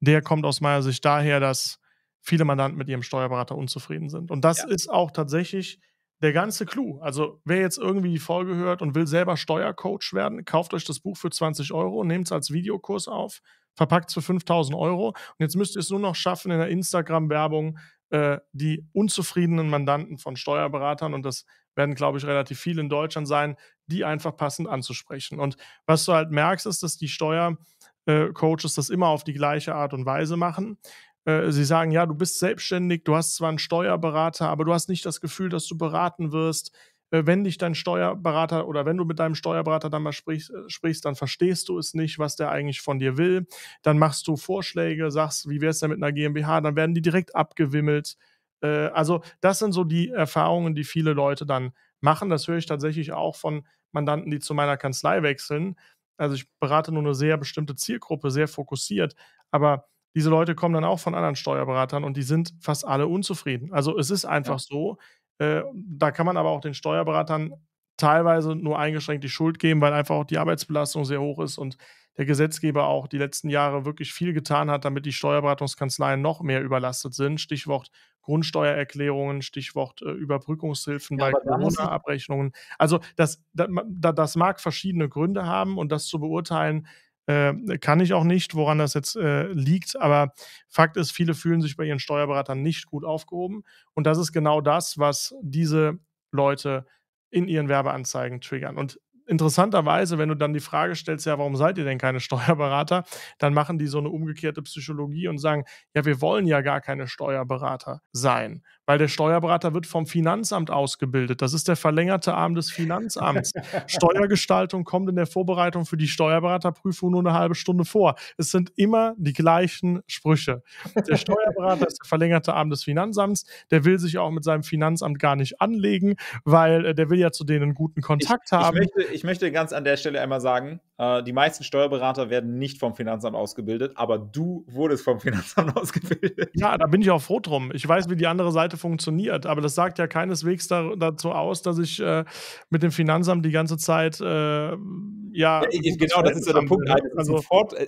S2: der kommt aus meiner Sicht daher, dass viele Mandanten mit ihrem Steuerberater unzufrieden sind. Und das ja. ist auch tatsächlich der ganze Clou. Also, wer jetzt irgendwie die Folge hört und will selber Steuercoach werden, kauft euch das Buch für 20 Euro, nehmt es als Videokurs auf, verpackt es für 5000 Euro. Und jetzt müsst ihr es nur noch schaffen, in der Instagram-Werbung äh, die unzufriedenen Mandanten von Steuerberatern, und das werden, glaube ich, relativ viele in Deutschland sein, die einfach passend anzusprechen. Und was du halt merkst, ist, dass die Steuercoaches äh, das immer auf die gleiche Art und Weise machen. Äh, sie sagen, ja, du bist selbstständig, du hast zwar einen Steuerberater, aber du hast nicht das Gefühl, dass du beraten wirst. Äh, wenn dich dein Steuerberater oder wenn du mit deinem Steuerberater dann mal sprichst, äh, sprichst, dann verstehst du es nicht, was der eigentlich von dir will. Dann machst du Vorschläge, sagst, wie wäre es denn mit einer GmbH? Dann werden die direkt abgewimmelt. also das sind so die Erfahrungen, die viele Leute dann machen. Das höre ich tatsächlich auch von Mandanten, die zu meiner Kanzlei wechseln. Also ich berate nur eine sehr bestimmte Zielgruppe, sehr fokussiert. Aber diese Leute kommen dann auch von anderen Steuerberatern und die sind fast alle unzufrieden. Also es ist einfach ja. so. Äh, da kann man aber auch den Steuerberatern teilweise nur eingeschränkt die Schuld geben, weil einfach auch die Arbeitsbelastung sehr hoch ist und der Gesetzgeber auch die letzten Jahre wirklich viel getan hat, damit die Steuerberatungskanzleien noch mehr überlastet sind. Stichwort Grundsteuererklärungen, Stichwort äh, Überbrückungshilfen ja, bei Corona-Abrechnungen. Also das, das, das, mag verschiedene Gründe haben und das zu beurteilen äh, kann ich auch nicht, woran das jetzt äh, liegt. Aber Fakt ist, viele fühlen sich bei ihren Steuerberatern nicht gut aufgehoben. Und das ist genau das, was diese Leute in ihren Werbeanzeigen triggern. Und interessanterweise, wenn du dann die Frage stellst, ja, warum seid ihr denn keine Steuerberater, dann machen die so eine umgekehrte Psychologie und sagen, ja, wir wollen ja gar keine Steuerberater sein, weil der Steuerberater wird vom Finanzamt ausgebildet. Das ist der verlängerte Arm des Finanzamts. Steuergestaltung kommt in der Vorbereitung für die Steuerberaterprüfung nur eine halbe Stunde vor. Es sind immer die gleichen Sprüche. Der Steuerberater ist der verlängerte Arm des Finanzamts. Der will sich auch mit seinem Finanzamt gar nicht anlegen, weil äh, der will ja zu denen einen guten Kontakt ich, haben. Ich
S1: möchte, ich möchte ganz an der Stelle einmal sagen, äh, die meisten Steuerberater werden nicht vom Finanzamt ausgebildet, aber du wurdest vom Finanzamt ausgebildet. Ja, da bin
S2: ich auch froh drum. Ich weiß, wie die andere Seite funktioniert, aber das sagt ja keineswegs da, dazu aus, dass ich äh, mit dem Finanzamt die ganze Zeit äh, ja. ja ich, genau, das ist ja der Punkt. Also,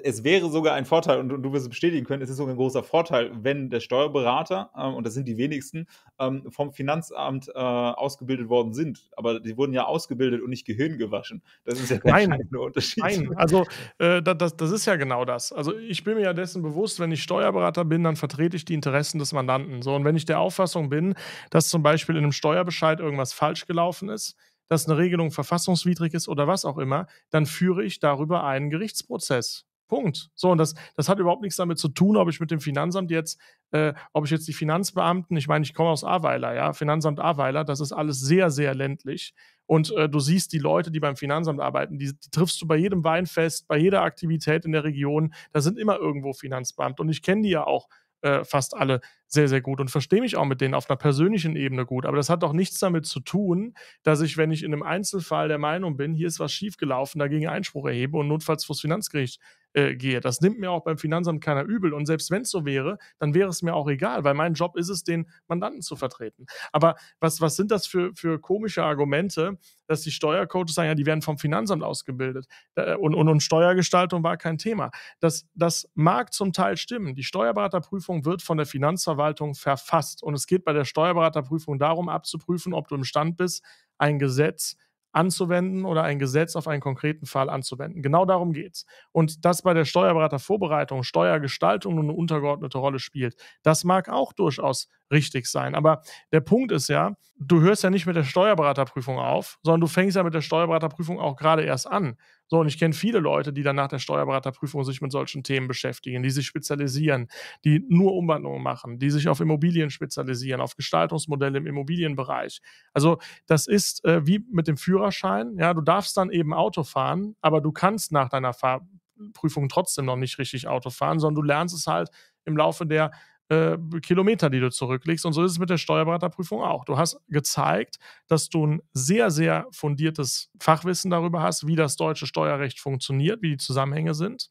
S1: es wäre sogar ein Vorteil, und, und, du wirst es bestätigen können, es ist sogar ein großer Vorteil, wenn der Steuerberater, ähm, und das sind die wenigsten, ähm, vom Finanzamt äh, ausgebildet worden sind. Aber die wurden ja ausgebildet und nicht Gehirn gewaschen. Das ist ja kein Unterschied. Nein,
S2: also äh, das, das ist ja genau das. Also ich bin mir ja dessen bewusst, wenn ich Steuerberater bin, dann vertrete ich die Interessen des Mandanten. So, und wenn ich der Auffassung bin, dass zum Beispiel in einem Steuerbescheid irgendwas falsch gelaufen ist, dass eine Regelung verfassungswidrig ist oder was auch immer, dann führe ich darüber einen Gerichtsprozess. Punkt. So, und das, das hat überhaupt nichts damit zu tun, ob ich mit dem Finanzamt jetzt, äh, ob ich jetzt die Finanzbeamten, ich meine, ich komme aus Aweiler, ja, Finanzamt Aweiler, das ist alles sehr, sehr ländlich. Und äh, du siehst die Leute, die beim Finanzamt arbeiten, die, die, triffst du bei jedem Weinfest, bei jeder Aktivität in der Region, da sind immer irgendwo Finanzbeamte. Und ich kenne die ja auch äh, fast alle sehr, sehr gut und verstehe mich auch mit denen auf einer persönlichen Ebene gut. Aber das hat doch nichts damit zu tun, dass ich, wenn ich in einem Einzelfall der Meinung bin, hier ist was schiefgelaufen, dagegen Einspruch erhebe und notfalls vor das Finanzgericht äh, gehe. Das nimmt mir auch beim Finanzamt keiner übel. Und selbst wenn es so wäre, dann wäre es mir auch egal, weil mein Job ist es, den Mandanten zu vertreten. Aber was, was sind das für, für komische Argumente, dass die Steuercoaches sagen, ja, die werden vom Finanzamt ausgebildet äh, und, und, und Steuergestaltung war kein Thema. Das, das mag zum Teil stimmen. Die Steuerberaterprüfung wird von der Finanzverwaltung verfasst und es geht bei der Steuerberaterprüfung darum, abzuprüfen, ob du im Stand bist, ein Gesetz anzuwenden oder ein Gesetz auf einen konkreten Fall anzuwenden. Genau darum geht's. Und dass bei der Steuerberatervorbereitung Steuergestaltung eine untergeordnete Rolle spielt, das mag auch durchaus richtig sein. Aber der Punkt ist ja, du hörst ja nicht mit der Steuerberaterprüfung auf, sondern du fängst ja mit der Steuerberaterprüfung auch gerade erst an. So, und ich kenne viele Leute, die dann nach der Steuerberaterprüfung sich mit solchen Themen beschäftigen, die sich spezialisieren, die nur Umwandlungen machen, die sich auf Immobilien spezialisieren, auf Gestaltungsmodelle im Immobilienbereich. Also das ist äh, wie mit dem Führerschein. Ja, du darfst dann eben Auto fahren, aber du kannst nach deiner Fahrprüfung trotzdem noch nicht richtig Auto fahren, sondern du lernst es halt im Laufe der äh, Kilometer, die du zurücklegst. Und so ist es mit der Steuerberaterprüfung auch. Du hast gezeigt, dass du ein sehr, sehr fundiertes Fachwissen darüber hast, wie das deutsche Steuerrecht funktioniert, wie die Zusammenhänge sind.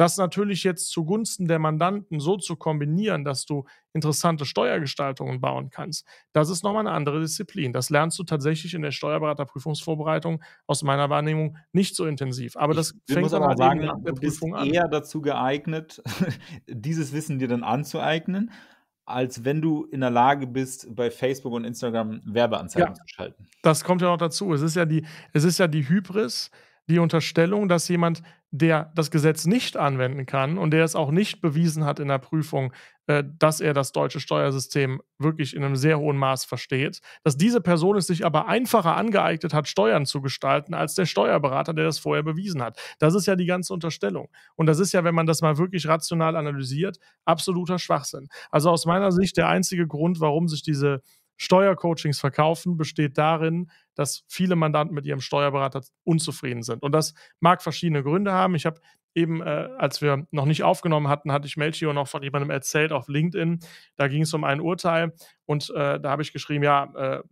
S2: Das natürlich jetzt zugunsten der Mandanten so zu kombinieren, dass du interessante Steuergestaltungen bauen kannst, das ist nochmal eine andere Disziplin. Das lernst du tatsächlich in der Steuerberaterprüfungsvorbereitung aus meiner Wahrnehmung nicht so intensiv. Aber das ich fängt aber halt sagen, nach der du bist Prüfung
S1: eher dazu geeignet, dieses Wissen dir dann anzueignen, als wenn du in der Lage bist, bei Facebook und Instagram Werbeanzeigen ja, zu schalten.
S2: Das kommt ja noch dazu. Es ist ja die, es ist ja die Hybris, die Unterstellung, dass jemand, der das Gesetz nicht anwenden kann und der es auch nicht bewiesen hat in der Prüfung, äh, dass er das deutsche Steuersystem wirklich in einem sehr hohen Maß versteht, dass diese Person es sich aber einfacher angeeignet hat, Steuern zu gestalten, als der Steuerberater, der das vorher bewiesen hat. Das ist ja die ganze Unterstellung. Und das ist ja, wenn man das mal wirklich rational analysiert, absoluter Schwachsinn. Also aus meiner Sicht der einzige Grund, warum sich diese Steuercoachings verkaufen besteht darin, dass viele Mandanten mit ihrem Steuerberater unzufrieden sind. Und das mag verschiedene Gründe haben. Ich habe eben, äh, als wir noch nicht aufgenommen hatten, hatte ich Melchior noch von jemandem erzählt auf LinkedIn. Da ging es um ein Urteil und äh, da habe ich geschrieben, ja, äh,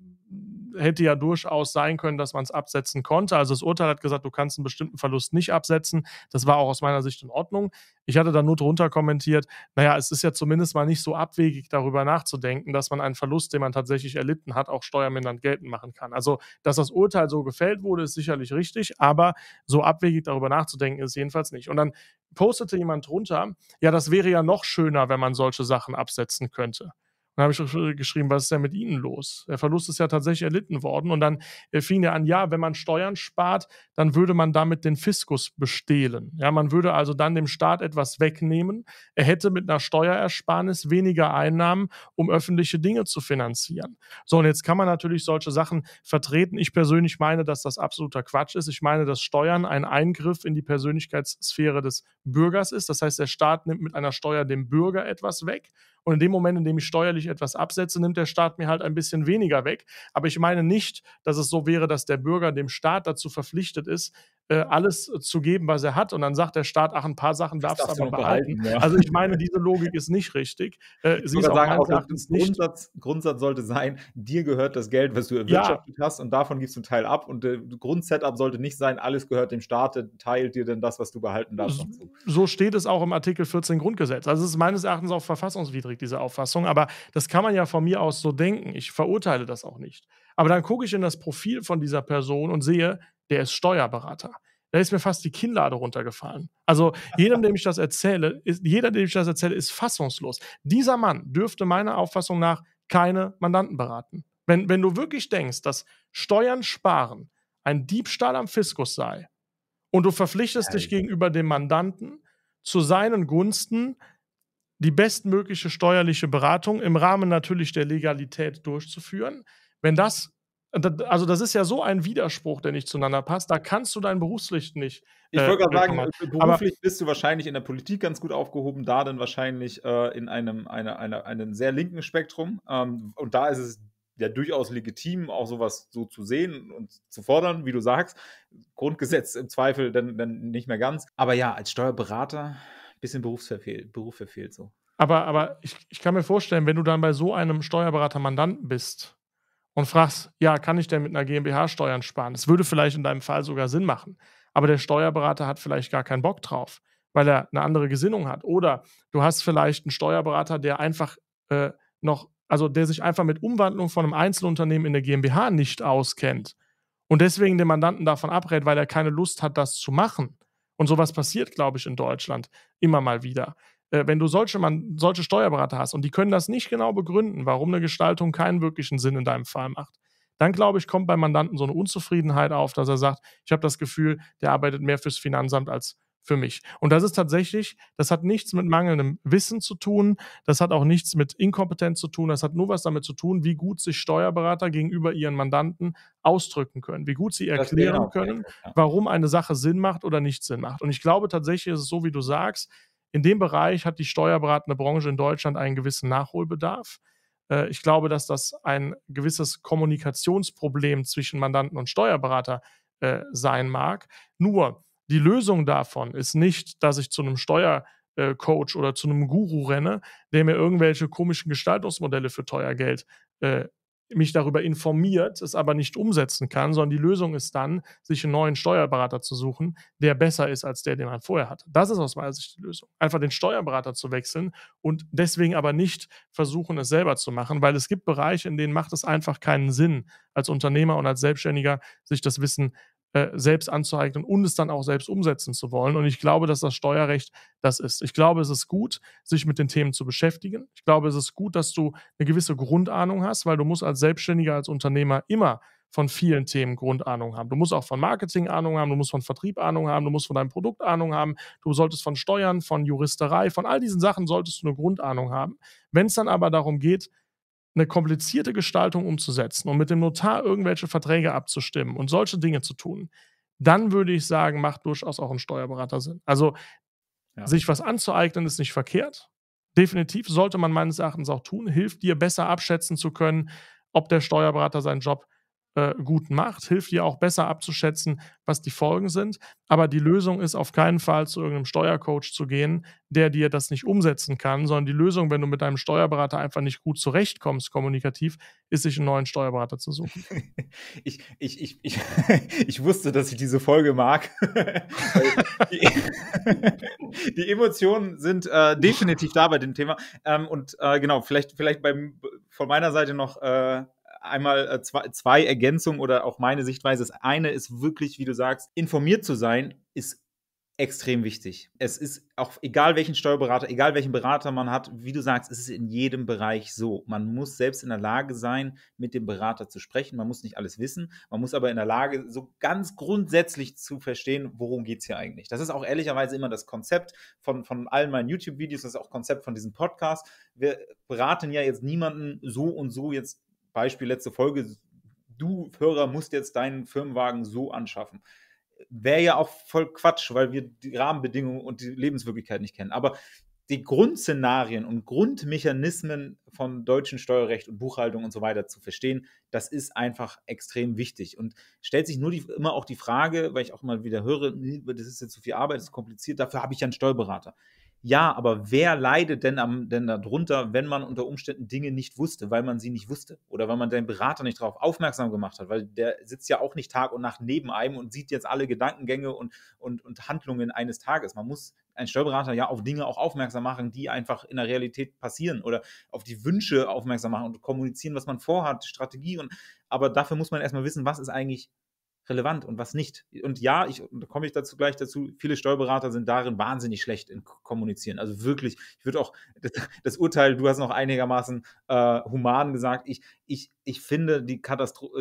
S2: hätte ja durchaus sein können, dass man es absetzen konnte. Also das Urteil hat gesagt, du kannst einen bestimmten Verlust nicht absetzen. Das war auch aus meiner Sicht in Ordnung. Ich hatte dann nur drunter kommentiert, naja, es ist ja zumindest mal nicht so abwegig, darüber nachzudenken, dass man einen Verlust, den man tatsächlich erlitten hat, auch steuermindernd geltend machen kann. Also, dass das Urteil so gefällt wurde, ist sicherlich richtig, aber so abwegig darüber nachzudenken ist jedenfalls nicht. Und dann postete jemand drunter, ja, das wäre ja noch schöner, wenn man solche Sachen absetzen könnte dann habe ich geschrieben, was ist denn mit Ihnen los? Der Verlust ist ja tatsächlich erlitten worden. Und dann äh, fing er an, ja, wenn man Steuern spart, dann würde man damit den Fiskus bestehlen. Ja, man würde also dann dem Staat etwas wegnehmen. Er hätte mit einer Steuerersparnis weniger Einnahmen, um öffentliche Dinge zu finanzieren. So, und jetzt kann man natürlich solche Sachen vertreten. Ich persönlich meine, dass das absoluter Quatsch ist. Ich meine, dass Steuern ein Eingriff in die Persönlichkeitssphäre des Bürgers ist. Das heißt, der Staat nimmt mit einer Steuer dem Bürger etwas weg und in dem Moment, in dem ich steuerlich etwas absetze, nimmt der Staat mir halt ein bisschen weniger weg. Aber ich meine nicht, dass es so wäre, dass der Bürger dem Staat dazu verpflichtet ist, äh, alles zu geben, was er hat. Und dann sagt der Staat, ach, ein paar Sachen darfst du aber behalten. behalten ja. Also ich
S1: meine, diese Logik ist nicht richtig. Äh, sie ist sagen, auch Grundsatz, nicht. Grundsatz sollte sein, dir gehört das Geld, was du erwirtschaftet ja. hast und davon gibst du einen Teil ab. Und der äh, Grundsetup sollte nicht sein, alles gehört dem Staat, äh, teilt dir denn das, was du behalten darfst.
S2: So, so steht es auch im Artikel 14 Grundgesetz. Also es ist meines Erachtens auch verfassungswidrig, diese Auffassung. Aber das kann man ja von mir aus so denken. Ich verurteile das auch nicht. Aber dann gucke ich in das Profil von dieser Person und sehe, der ist Steuerberater. Da ist mir fast die Kinnlade runtergefallen. Also jedem, dem ich das erzähle, ist, jeder, dem ich das erzähle, ist fassungslos. Dieser Mann dürfte meiner Auffassung nach keine Mandanten beraten. Wenn, wenn du wirklich denkst, dass Steuern sparen ein Diebstahl am Fiskus sei und du verpflichtest dich gegenüber dem Mandanten zu seinen Gunsten die bestmögliche steuerliche Beratung im Rahmen natürlich der Legalität durchzuführen, wenn das also das ist ja so ein Widerspruch, der nicht zueinander passt. Da kannst du dein Berufslicht nicht. Ich äh, wollte gerade sagen, äh, beruflich Aber
S1: bist du wahrscheinlich in der Politik ganz gut aufgehoben, da dann wahrscheinlich äh, in einem, einer, einer, einem sehr linken Spektrum. Ähm, und da ist es ja durchaus legitim, auch sowas so zu sehen und zu fordern, wie du sagst. Grundgesetz im Zweifel dann, dann nicht mehr ganz. Aber ja, als Steuerberater ein bisschen Berufsverfehl, Beruf verfehlt so.
S2: Aber, aber ich, ich kann mir vorstellen, wenn du dann bei so einem Steuerberater Mandant bist, und fragst, ja, kann ich denn mit einer GmbH Steuern sparen? Das würde vielleicht in deinem Fall sogar Sinn machen. Aber der Steuerberater hat vielleicht gar keinen Bock drauf, weil er eine andere Gesinnung hat. Oder du hast vielleicht einen Steuerberater, der einfach äh, noch, also der sich einfach mit Umwandlung von einem Einzelunternehmen in der GmbH nicht auskennt und deswegen den Mandanten davon abrät, weil er keine Lust hat, das zu machen. Und sowas passiert, glaube ich, in Deutschland immer mal wieder. Äh, wenn du solche, man, solche Steuerberater hast und die können das nicht genau begründen, warum eine Gestaltung keinen wirklichen Sinn in deinem Fall macht, dann glaube ich, kommt beim Mandanten so eine Unzufriedenheit auf, dass er sagt, ich habe das Gefühl, der arbeitet mehr fürs Finanzamt als für mich. Und das ist tatsächlich, das hat nichts mit mangelndem Wissen zu tun, das hat auch nichts mit Inkompetenz zu tun, das hat nur was damit zu tun, wie gut sich Steuerberater gegenüber ihren Mandanten ausdrücken können, wie gut sie erklären können, warum eine Sache Sinn macht oder nicht Sinn macht. Und ich glaube tatsächlich ist es so, wie du sagst, in dem Bereich hat die steuerberatende Branche in Deutschland einen gewissen Nachholbedarf. Äh, ich glaube, dass das ein gewisses Kommunikationsproblem zwischen Mandanten und Steuerberater äh, sein mag. Nur die Lösung davon ist nicht, dass ich zu einem Steuercoach äh, oder zu einem Guru renne, der mir irgendwelche komischen Gestaltungsmodelle für teuer Geld mich darüber informiert, es aber nicht umsetzen kann, sondern die Lösung ist dann, sich einen neuen Steuerberater zu suchen, der besser ist als der, den man vorher hat. Das ist aus meiner Sicht die Lösung. Einfach den Steuerberater zu wechseln und deswegen aber nicht versuchen, es selber zu machen, weil es gibt Bereiche, in denen macht es einfach keinen Sinn, als Unternehmer und als Selbstständiger sich das Wissen äh, selbst anzueignen und es dann auch selbst umsetzen zu wollen. Und ich glaube, dass das Steuerrecht das ist. Ich glaube, es ist gut, sich mit den Themen zu beschäftigen. Ich glaube, es ist gut, dass du eine gewisse Grundahnung hast, weil du musst als Selbstständiger, als Unternehmer immer von vielen Themen Grundahnung haben. Du musst auch von Marketing Ahnung haben, du musst von Vertrieb Ahnung haben, du musst von deinem Produkt Ahnung haben, du solltest von Steuern, von Juristerei, von all diesen Sachen solltest du eine Grundahnung haben. Wenn es dann aber darum geht, eine komplizierte Gestaltung umzusetzen und mit dem Notar irgendwelche Verträge abzustimmen und solche Dinge zu tun, dann würde ich sagen, macht durchaus auch ein Steuerberater Sinn. Also ja. sich was anzueignen ist nicht verkehrt. Definitiv sollte man meines Erachtens auch tun, hilft dir besser abschätzen zu können, ob der Steuerberater seinen Job äh, gut macht, hilft dir auch besser abzuschätzen, was die Folgen sind. Aber die Lösung ist auf keinen Fall zu irgendeinem Steuercoach zu gehen, der dir das nicht umsetzen kann, sondern die Lösung, wenn du mit deinem Steuerberater einfach nicht gut zurechtkommst, kommunikativ, ist, sich einen neuen Steuerberater zu suchen.
S1: Ich, ich, ich, ich, ich wusste, dass ich diese Folge mag. die, die, Emotionen sind äh, definitiv da bei dem Thema. Ähm, und äh, genau, vielleicht, vielleicht beim, von meiner Seite noch äh, einmal äh, zwei, zwei Ergänzungen oder auch meine Sichtweise. Das eine ist wirklich, wie du sagst, informiert zu sein, ist extrem wichtig. Es ist auch egal welchen Steuerberater, egal welchen Berater man hat, wie du sagst, es ist in jedem Bereich so. Man muss selbst in der Lage sein, mit dem Berater zu sprechen. Man muss nicht alles wissen, man muss aber in der Lage so ganz grundsätzlich zu verstehen, worum geht es hier eigentlich. Das ist auch ehrlicherweise immer das Konzept von, von allen meinen YouTube-Videos, das ist auch Konzept von diesem Podcast. Wir beraten ja jetzt niemanden so und so jetzt Beispiel letzte Folge, du Hörer musst jetzt deinen Firmenwagen so anschaffen. Wäre ja auch voll Quatsch, weil wir die Rahmenbedingungen und die Lebenswirklichkeit nicht kennen. Aber die Grundszenarien und Grundmechanismen von deutschem Steuerrecht und Buchhaltung und so weiter zu verstehen, das ist einfach extrem wichtig. Und stellt sich nur die, immer auch die Frage, weil ich auch immer wieder höre, das ist jetzt zu viel Arbeit, das ist kompliziert, dafür habe ich ja einen Steuerberater. Ja, aber wer leidet denn, am, denn darunter, wenn man unter Umständen Dinge nicht wusste, weil man sie nicht wusste oder weil man den Berater nicht darauf aufmerksam gemacht hat, weil der sitzt ja auch nicht Tag und Nacht neben einem und sieht jetzt alle Gedankengänge und, und, und Handlungen eines Tages. Man muss einen Steuerberater ja auf Dinge auch aufmerksam machen, die einfach in der Realität passieren oder auf die Wünsche aufmerksam machen und kommunizieren, was man vorhat, Strategie und aber dafür muss man erstmal wissen, was ist eigentlich relevant und was nicht. Und ja, ich, da komme ich dazu gleich dazu, viele Steuerberater sind darin wahnsinnig schlecht in Kommunizieren. Also wirklich, ich würde auch das, das, Urteil, du hast noch einigermaßen äh, human gesagt, ich, ich, ich finde die,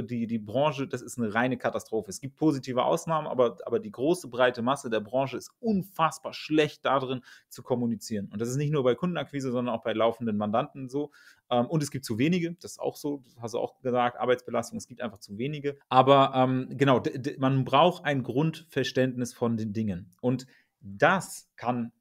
S1: die, die Branche, das ist eine reine Katastrophe. Es gibt positive Ausnahmen, aber, aber die große breite Masse der Branche ist unfassbar schlecht darin zu kommunizieren. Und das ist nicht nur bei Kundenakquise, sondern auch bei laufenden Mandanten so. Ähm, und es gibt zu wenige, das ist auch so, das hast du auch gesagt, Arbeitsbelastung, es gibt einfach zu wenige. Aber ähm, genau, man braucht ein Grundverständnis von den Dingen. Und das kann,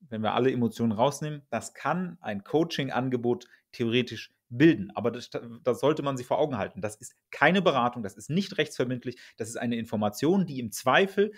S1: wenn wir alle Emotionen rausnehmen, das kann ein Coaching-Angebot theoretisch bilden. Aber das, das, sollte man sich vor Augen halten. Das ist keine Beratung, das ist nicht rechtsverbindlich, das ist eine Information, die im Zweifel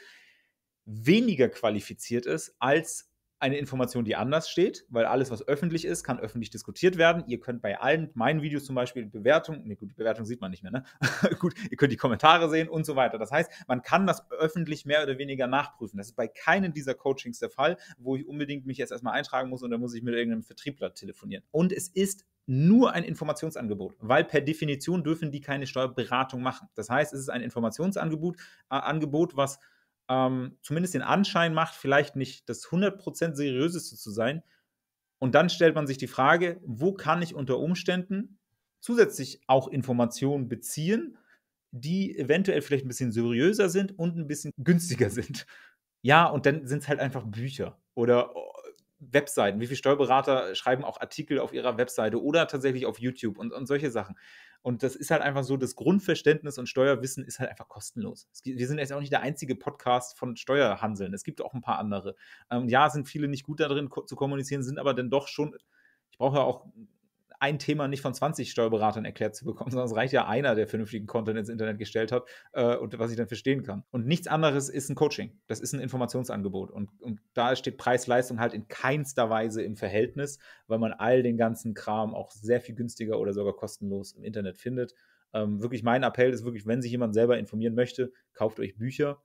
S1: weniger qualifiziert ist als eine Information, die anders steht, weil alles, was öffentlich ist, kann öffentlich diskutiert werden. Ihr könnt bei allen meinen Videos zum Beispiel Bewertung, ne gut, die Bewertung sieht man nicht mehr, ne? gut, ihr könnt die Kommentare sehen und so weiter. Das heißt, man kann das öffentlich mehr oder weniger nachprüfen. Das ist bei keinem dieser Coachings der Fall, wo ich unbedingt mich jetzt erstmal eintragen muss und dann muss ich mit irgendeinem Vertriebler telefonieren. Und es ist nur ein Informationsangebot, weil per Definition dürfen die keine Steuerberatung machen. Das heißt, es ist ein Informationsangebot, äh, Angebot, was ähm, zumindest den Anschein macht, vielleicht nicht das 100% seriöseste zu sein. Und dann stellt man sich die Frage, wo kann ich unter Umständen zusätzlich auch Informationen beziehen, die eventuell vielleicht ein bisschen seriöser sind und ein bisschen günstiger sind. Ja, und dann sind es halt einfach Bücher oder äh, Webseiten. Wie viele Steuerberater schreiben auch Artikel auf ihrer Webseite oder tatsächlich auf YouTube und, und solche Sachen. Und das ist halt einfach so, das Grundverständnis und Steuerwissen ist halt einfach kostenlos. wir sind jetzt auch nicht der einzige Podcast von Steuerhanseln. Es gibt auch ein paar andere. Ähm, ja, sind viele nicht gut darin ko zu kommunizieren, sind aber dann doch schon, ich brauche ja auch ein Thema nicht von 20 Steuerberatern erklärt zu bekommen, sondern es reicht ja einer, der vernünftigen Content ins Internet gestellt hat äh, und was ich dann verstehen kann. Und nichts anderes ist ein Coaching. Das ist ein Informationsangebot. Und, und da steht Preis-Leistung halt in keinster Weise im Verhältnis, weil man all den ganzen Kram auch sehr viel günstiger oder sogar kostenlos im Internet findet. Ähm, wirklich mein Appell ist wirklich, wenn sich jemand selber informieren möchte, kauft euch Bücher.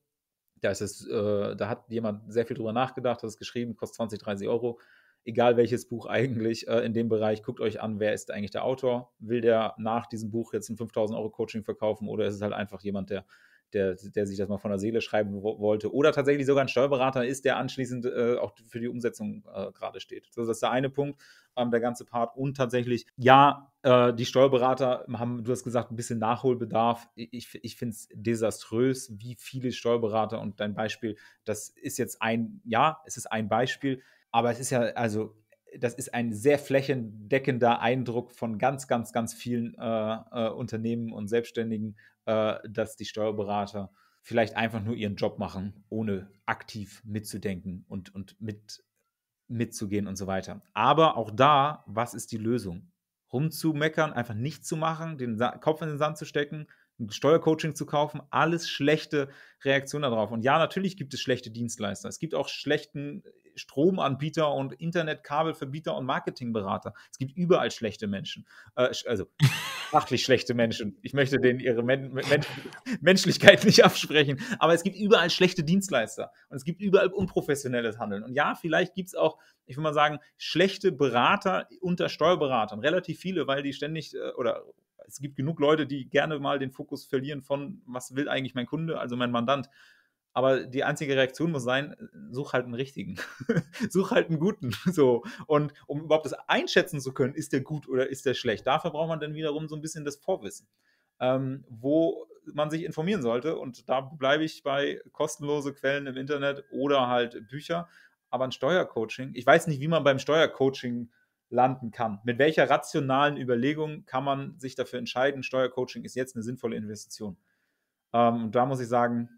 S1: Da, ist es, äh, da hat jemand sehr viel drüber nachgedacht, hat es geschrieben, kostet 20, 30 Euro egal welches Buch eigentlich äh, in dem Bereich, guckt euch an, wer ist eigentlich der Autor? Will der nach diesem Buch jetzt ein 5000 Euro Coaching verkaufen oder ist es halt einfach jemand, der, der, der sich das mal von der Seele schreiben wollte oder tatsächlich sogar ein Steuerberater ist, der anschließend äh, auch für die Umsetzung äh, gerade steht. So, das ist der eine Punkt, ähm, der ganze Part. Und tatsächlich, ja, äh, die Steuerberater haben, du hast gesagt, ein bisschen Nachholbedarf. Ich, ich finde es desaströs, wie viele Steuerberater und dein Beispiel, das ist jetzt ein, ja, es ist ein Beispiel aber es ist ja, also, das ist ein sehr flächendeckender Eindruck von ganz, ganz, ganz vielen äh, äh, Unternehmen und Selbstständigen, äh, dass die Steuerberater vielleicht einfach nur ihren Job machen, ohne aktiv mitzudenken und, und mit, mitzugehen und so weiter. Aber auch da, was ist die Lösung? Rumzumeckern, einfach nichts zu machen, den Sa Kopf in den Sand zu stecken, ein Steuercoaching zu kaufen, alles schlechte Reaktionen darauf. Und ja, natürlich gibt es schlechte Dienstleister. Es gibt auch schlechten Stromanbieter und Internetkabelverbieter und Marketingberater. Es gibt überall schlechte Menschen. Äh, also fachlich schlechte Menschen. Ich möchte denen ihre Men Men Menschlichkeit nicht absprechen. Aber es gibt überall schlechte Dienstleister. Und es gibt überall unprofessionelles Handeln. Und ja, vielleicht gibt es auch, ich würde mal sagen, schlechte Berater unter Steuerberatern. Relativ viele, weil die ständig äh, oder es gibt genug Leute, die gerne mal den Fokus verlieren von, was will eigentlich mein Kunde, also mein Mandant. Aber die einzige Reaktion muss sein, such halt einen richtigen. such halt einen guten. So. Und um überhaupt das einschätzen zu können, ist der gut oder ist der schlecht, dafür braucht man dann wiederum so ein bisschen das Vorwissen. Ähm, wo man sich informieren sollte. Und da bleibe ich bei kostenlose Quellen im Internet oder halt Bücher. Aber ein Steuercoaching, ich weiß nicht, wie man beim Steuercoaching landen kann. Mit welcher rationalen Überlegung kann man sich dafür entscheiden, Steuercoaching ist jetzt eine sinnvolle Investition? Ähm, und da muss ich sagen,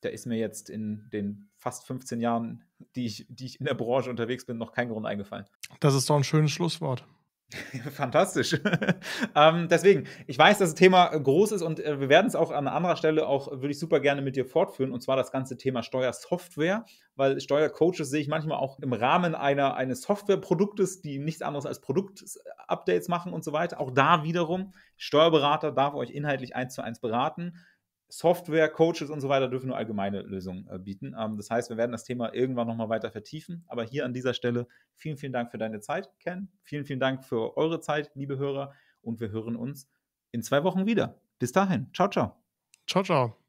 S1: da ist mir jetzt in den fast 15 Jahren, die ich, die ich in der Branche unterwegs bin, noch kein Grund eingefallen.
S2: Das ist doch ein schönes Schlusswort.
S1: Fantastisch. ähm, deswegen, ich weiß, dass das Thema groß ist und äh, wir werden es auch an anderer Stelle auch, würde ich super gerne mit dir fortführen, und zwar das ganze Thema Steuersoftware, weil Steuercoaches sehe ich manchmal auch im Rahmen einer, eines Softwareproduktes, die nichts anderes als Produktupdates machen und so weiter. Auch da wiederum, Steuerberater darf euch inhaltlich eins zu eins beraten Software, Coaches und so weiter dürfen nur allgemeine Lösungen äh, bieten. Ähm, das heißt, wir werden das Thema irgendwann nochmal weiter vertiefen. Aber hier an dieser Stelle vielen, vielen Dank für deine Zeit, Ken. Vielen, vielen Dank für eure Zeit, liebe Hörer. Und wir hören uns in zwei Wochen wieder. Bis dahin. Ciao, ciao. Ciao, ciao.